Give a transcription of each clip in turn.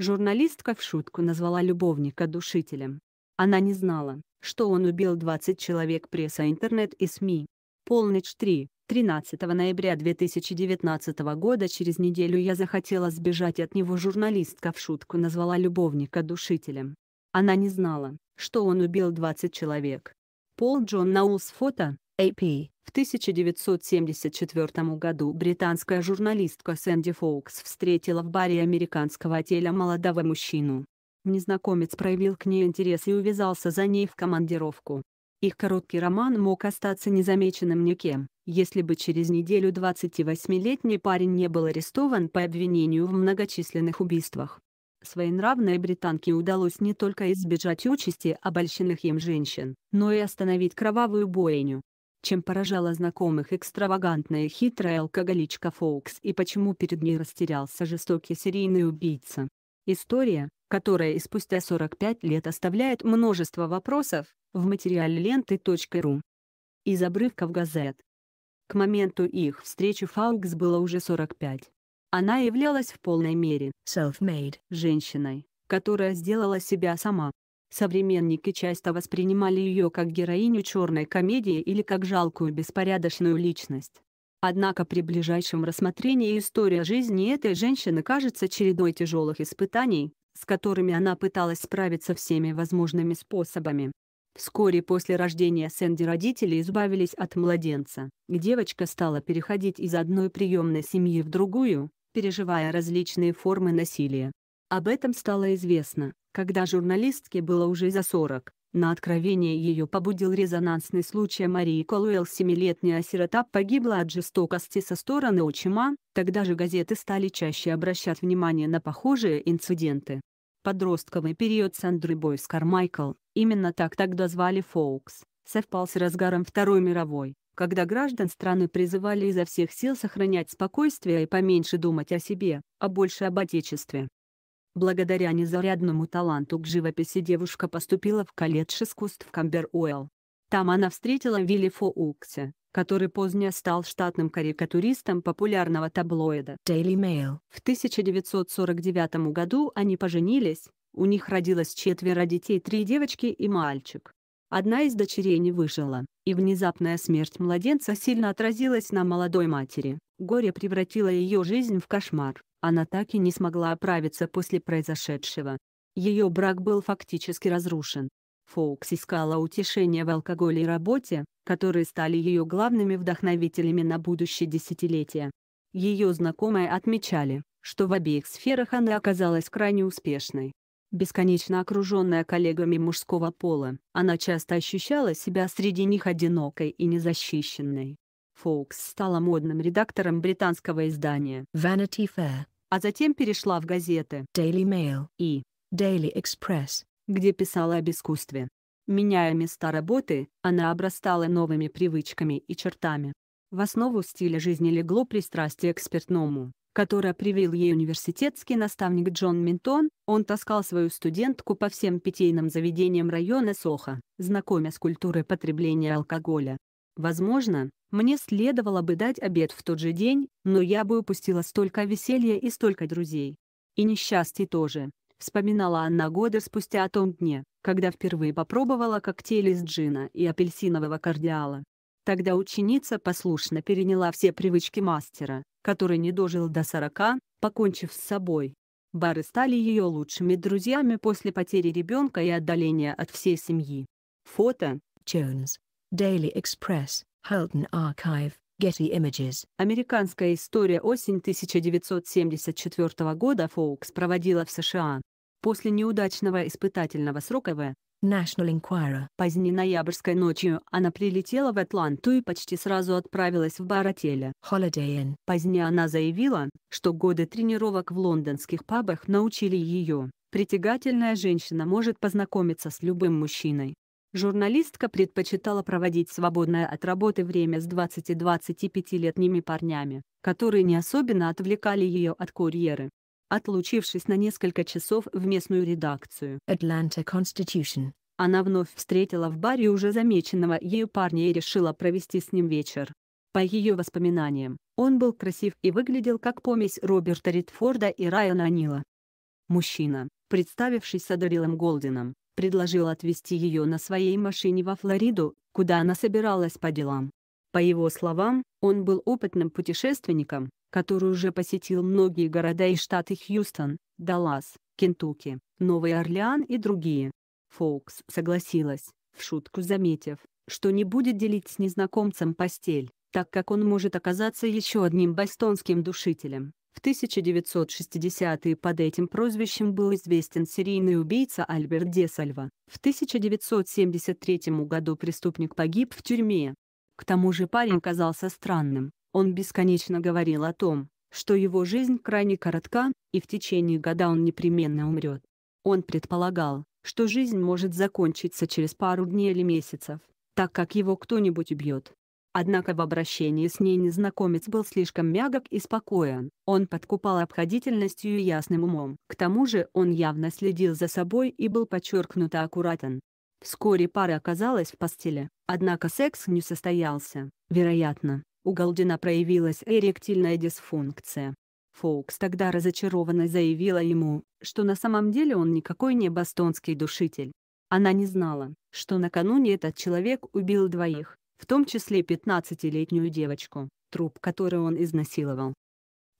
Журналистка в шутку назвала любовника душителем. Она не знала, что он убил 20 человек пресса, интернет и СМИ. Полночь 3, 13 ноября 2019 года через неделю я захотела сбежать от него журналистка в шутку назвала любовника душителем. Она не знала, что он убил 20 человек. Пол Джон Наулс фото, AP. В 1974 году британская журналистка Сэнди Фоукс встретила в баре американского отеля молодого мужчину. Незнакомец проявил к ней интерес и увязался за ней в командировку. Их короткий роман мог остаться незамеченным никем, если бы через неделю 28-летний парень не был арестован по обвинению в многочисленных убийствах. Своенравной британке удалось не только избежать участи обольщенных им женщин, но и остановить кровавую бойню чем поражала знакомых экстравагантная хитрая алкоголичка Фоукс и почему перед ней растерялся жестокий серийный убийца. История, которая и спустя 45 лет оставляет множество вопросов, в материале ленты.ру. Из обрывков газет. К моменту их встречи Фаукс было уже 45. Она являлась в полной мере self-made женщиной, которая сделала себя сама, Современники часто воспринимали ее как героиню черной комедии или как жалкую беспорядочную личность. Однако при ближайшем рассмотрении история жизни этой женщины кажется чередой тяжелых испытаний, с которыми она пыталась справиться всеми возможными способами. Вскоре после рождения Сэнди родители избавились от младенца. Девочка стала переходить из одной приемной семьи в другую, переживая различные формы насилия. Об этом стало известно, когда журналистке было уже за 40. На откровение ее побудил резонансный случай Марии Колуэлл, семилетняя сирота погибла от жестокости со стороны отчима, тогда же газеты стали чаще обращать внимание на похожие инциденты. Подростковый период Сандры Бойс Кармайкл, именно так тогда звали Фоукс, совпал с разгаром Второй мировой, когда граждан страны призывали изо всех сил сохранять спокойствие и поменьше думать о себе, а больше об Отечестве. Благодаря незарядному таланту к живописи девушка поступила в колледж искусств Камбер Ойл. Там она встретила Вилли Фоукса, который позднее стал штатным карикатуристом популярного таблоида Daily Mail. В 1949 году они поженились, у них родилось четверо детей, три девочки и мальчик. Одна из дочерей не выжила, и внезапная смерть младенца сильно отразилась на молодой матери. Горе превратило ее жизнь в кошмар. Она так и не смогла оправиться после произошедшего. Ее брак был фактически разрушен. Фоукс искала утешение в алкоголе и работе, которые стали ее главными вдохновителями на будущее десятилетие. Ее знакомые отмечали, что в обеих сферах она оказалась крайне успешной бесконечно окруженная коллегами мужского пола, она часто ощущала себя среди них одинокой и незащищенной. Фоукс стала модным редактором британского издания Vanity Fair, а затем перешла в газеты Daily Mail и Daily Express, где писала об искусстве. Меняя места работы, она обрастала новыми привычками и чертами. В основу стиля жизни легло пристрастие к спиртному, которое привил ей университетский наставник Джон Минтон, он таскал свою студентку по всем питейным заведениям района Соха, знакомя с культурой потребления алкоголя. Возможно, мне следовало бы дать обед в тот же день, но я бы упустила столько веселья и столько друзей. И несчастье тоже, вспоминала она годы спустя о том дне, когда впервые попробовала коктейли с джина и апельсинового кардиала. Тогда ученица послушно переняла все привычки мастера, который не дожил до сорока, покончив с собой. Бары стали ее лучшими друзьями после потери ребенка и отдаления от всей семьи. Фото. Jones. Daily Express. Halton Archive. Getty Images. Американская история осень 1974 года Фоукс проводила в США. После неудачного испытательного срока В. National Enquirer. Поздней ноябрьской ночью она прилетела в Атланту и почти сразу отправилась в бар отеля. Holiday Inn. Позднее она заявила, что годы тренировок в лондонских пабах научили ее. Притягательная женщина может познакомиться с любым мужчиной. Журналистка предпочитала проводить свободное от работы время с 20-25-летними парнями, которые не особенно отвлекали ее от курьеры отлучившись на несколько часов в местную редакцию Atlanta Constitution. Она вновь встретила в баре уже замеченного ею парня и решила провести с ним вечер. По ее воспоминаниям, он был красив и выглядел как помесь Роберта Ридфорда и Райана Нила. Мужчина, представившийся Дарилом Голдином, предложил отвезти ее на своей машине во Флориду, куда она собиралась по делам. По его словам, он был опытным путешественником, который уже посетил многие города и штаты Хьюстон, Даллас, Кентукки, Новый Орлеан и другие. Фоукс согласилась, в шутку заметив, что не будет делить с незнакомцем постель, так как он может оказаться еще одним бастонским душителем. В 1960-е под этим прозвищем был известен серийный убийца Альберт Десальва. В 1973 году преступник погиб в тюрьме. К тому же парень казался странным, он бесконечно говорил о том, что его жизнь крайне коротка, и в течение года он непременно умрет. Он предполагал, что жизнь может закончиться через пару дней или месяцев, так как его кто-нибудь убьет. Однако в обращении с ней незнакомец был слишком мягок и спокоен, он подкупал обходительностью и ясным умом. К тому же он явно следил за собой и был подчеркнуто аккуратен. Вскоре пара оказалась в постели, однако секс не состоялся, вероятно, у Голдина проявилась эректильная дисфункция. Фоукс тогда разочарованно заявила ему, что на самом деле он никакой не бастонский душитель. Она не знала, что накануне этот человек убил двоих, в том числе 15-летнюю девочку, труп которой он изнасиловал.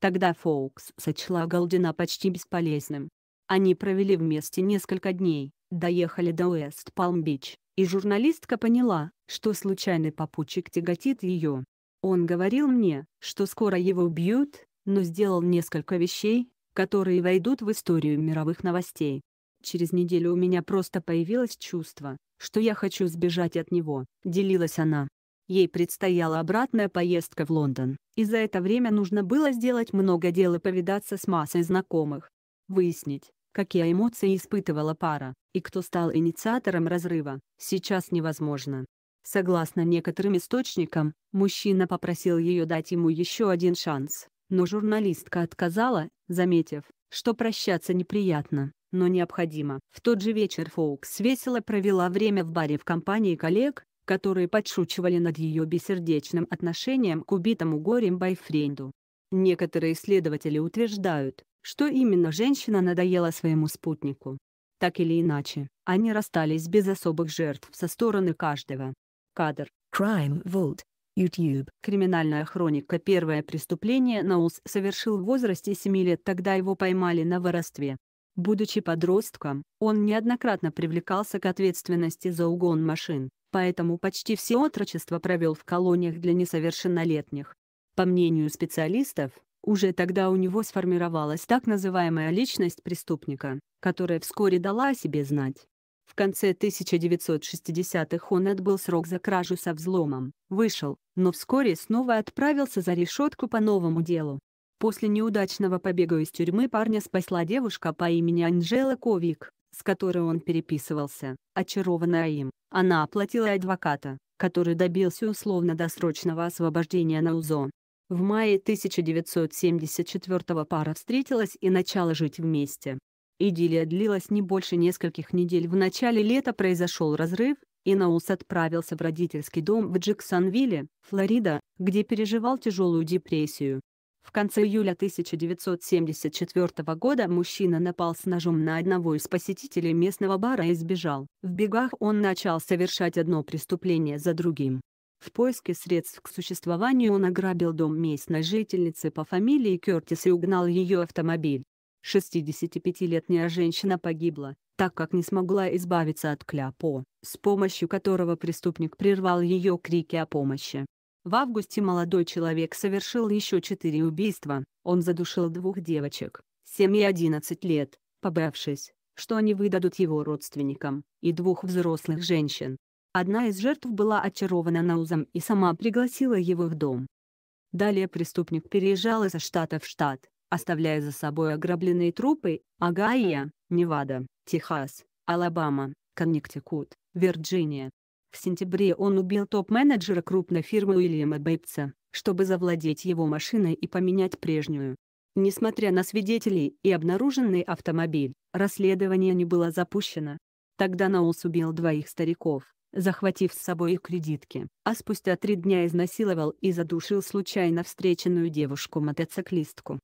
Тогда Фоукс сочла Голдина почти бесполезным. Они провели вместе несколько дней, доехали до Уэст-Палм-Бич, и журналистка поняла, что случайный попутчик тяготит ее. Он говорил мне, что скоро его убьют, но сделал несколько вещей, которые войдут в историю мировых новостей. Через неделю у меня просто появилось чувство, что я хочу сбежать от него», — делилась она. Ей предстояла обратная поездка в Лондон, и за это время нужно было сделать много дел и повидаться с массой знакомых. Выяснить, какие эмоции испытывала пара, и кто стал инициатором разрыва, сейчас невозможно. Согласно некоторым источникам, мужчина попросил ее дать ему еще один шанс, но журналистка отказала, заметив, что прощаться неприятно, но необходимо. В тот же вечер Фоукс весело провела время в баре в компании коллег, которые подшучивали над ее бессердечным отношением к убитому горем бойфренду. Некоторые исследователи утверждают, что именно женщина надоела своему спутнику. Так или иначе, они расстались без особых жертв со стороны каждого кадр. Crime Vault. YouTube. Криминальная хроника. Первое преступление Наус совершил в возрасте 7 лет, тогда его поймали на воровстве. Будучи подростком, он неоднократно привлекался к ответственности за угон машин, поэтому почти все отрочество провел в колониях для несовершеннолетних. По мнению специалистов, уже тогда у него сформировалась так называемая личность преступника, которая вскоре дала о себе знать. В конце 1960-х он отбыл срок за кражу со взломом, вышел, но вскоре снова отправился за решетку по новому делу. После неудачного побега из тюрьмы парня спасла девушка по имени Анжела Ковик, с которой он переписывался, очарованная им. Она оплатила адвоката, который добился условно-досрочного освобождения на УЗО. В мае 1974 пара встретилась и начала жить вместе. Идиллия длилась не больше нескольких недель. В начале лета произошел разрыв, и Наус отправился в родительский дом в Джексонвилле, Флорида, где переживал тяжелую депрессию. В конце июля 1974 года мужчина напал с ножом на одного из посетителей местного бара и сбежал. В бегах он начал совершать одно преступление за другим. В поиске средств к существованию он ограбил дом местной жительницы по фамилии Кертис и угнал ее автомобиль. 65-летняя женщина погибла, так как не смогла избавиться от кляпо, с помощью которого преступник прервал ее крики о помощи. В августе молодой человек совершил еще четыре убийства, он задушил двух девочек, 7 и 11 лет, побоявшись, что они выдадут его родственникам, и двух взрослых женщин. Одна из жертв была очарована Наузом и сама пригласила его в дом. Далее преступник переезжал из штата в штат, оставляя за собой ограбленные трупы, Агая, Невада, Техас, Алабама, Коннектикут, Вирджиния. В сентябре он убил топ-менеджера крупной фирмы Уильяма Бейтса, чтобы завладеть его машиной и поменять прежнюю. Несмотря на свидетелей и обнаруженный автомобиль, расследование не было запущено. Тогда Ноулс убил двоих стариков, захватив с собой их кредитки, а спустя три дня изнасиловал и задушил случайно встреченную девушку-мотоциклистку.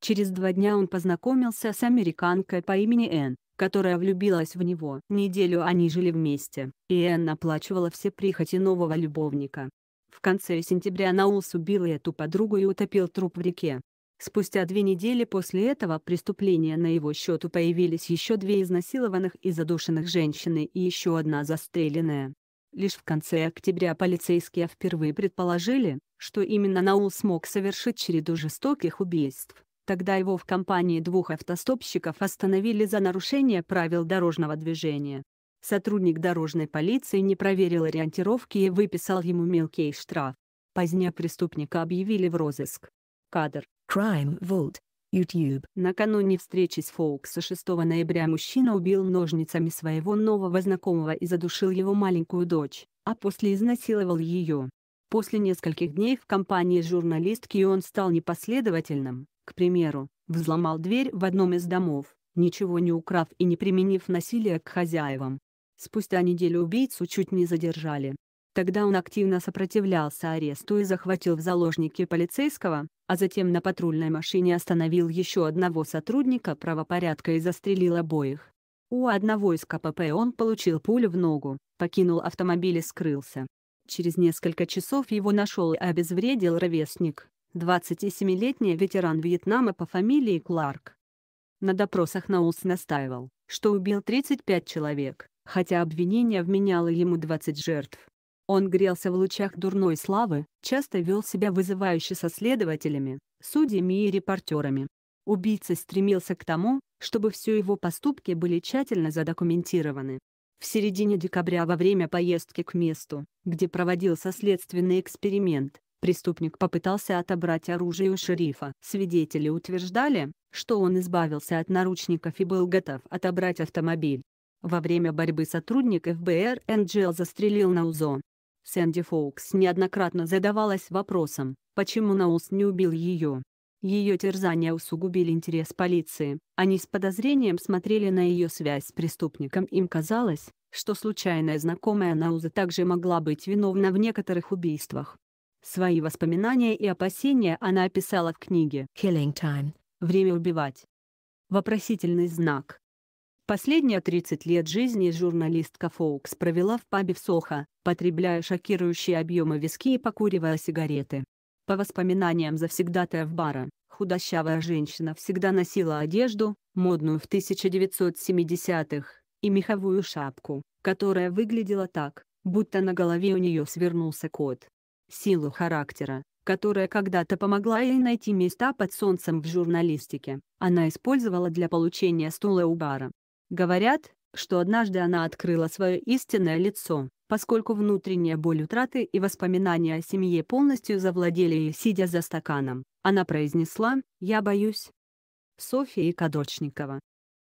Через два дня он познакомился с американкой по имени Энн, которая влюбилась в него. Неделю они жили вместе, и Энн оплачивала все прихоти нового любовника. В конце сентября Наулс убил эту подругу и утопил труп в реке. Спустя две недели после этого преступления на его счету появились еще две изнасилованных и задушенных женщины и еще одна застреленная. Лишь в конце октября полицейские впервые предположили, что именно Наул смог совершить череду жестоких убийств. Тогда его в компании двух автостопщиков остановили за нарушение правил дорожного движения. Сотрудник дорожной полиции не проверил ориентировки и выписал ему мелкий штраф. Позднее преступника объявили в розыск. Кадр. Crime Vault, YouTube. Накануне встречи с Фоукса 6 ноября мужчина убил ножницами своего нового знакомого и задушил его маленькую дочь, а после изнасиловал ее. После нескольких дней в компании журналистки он стал непоследовательным, к примеру, взломал дверь в одном из домов, ничего не украв и не применив насилия к хозяевам. Спустя неделю убийцу чуть не задержали. Тогда он активно сопротивлялся аресту и захватил в заложники полицейского, а затем на патрульной машине остановил еще одного сотрудника правопорядка и застрелил обоих. У одного из КПП он получил пулю в ногу, покинул автомобиль и скрылся. Через несколько часов его нашел и обезвредил ровесник. 27-летний ветеран Вьетнама по фамилии Кларк. На допросах Наулс настаивал, что убил 35 человек, хотя обвинение вменяло ему 20 жертв. Он грелся в лучах дурной славы, часто вел себя вызывающе со следователями, судьями и репортерами. Убийца стремился к тому, чтобы все его поступки были тщательно задокументированы. В середине декабря во время поездки к месту, где проводился следственный эксперимент, Преступник попытался отобрать оружие у шерифа. Свидетели утверждали, что он избавился от наручников и был готов отобрать автомобиль. Во время борьбы сотрудник ФБР Энджел застрелил Наузо. Сэнди Фоукс неоднократно задавалась вопросом, почему Науз не убил ее. Ее терзания усугубили интерес полиции, они с подозрением смотрели на ее связь с преступником. Им казалось, что случайная знакомая Науза также могла быть виновна в некоторых убийствах. Свои воспоминания и опасения она описала в книге «Killing Time» — «Время убивать». Вопросительный знак. Последние 30 лет жизни журналистка Фоукс провела в пабе в Сохо, потребляя шокирующие объемы виски и покуривая сигареты. По воспоминаниям в бара, худощавая женщина всегда носила одежду, модную в 1970-х, и меховую шапку, которая выглядела так, будто на голове у нее свернулся кот силу характера, которая когда-то помогла ей найти места под солнцем в журналистике, она использовала для получения стула у бара. Говорят, что однажды она открыла свое истинное лицо, поскольку внутренняя боль утраты и воспоминания о семье полностью завладели ей, сидя за стаканом, она произнесла «Я боюсь». Софья Кадочникова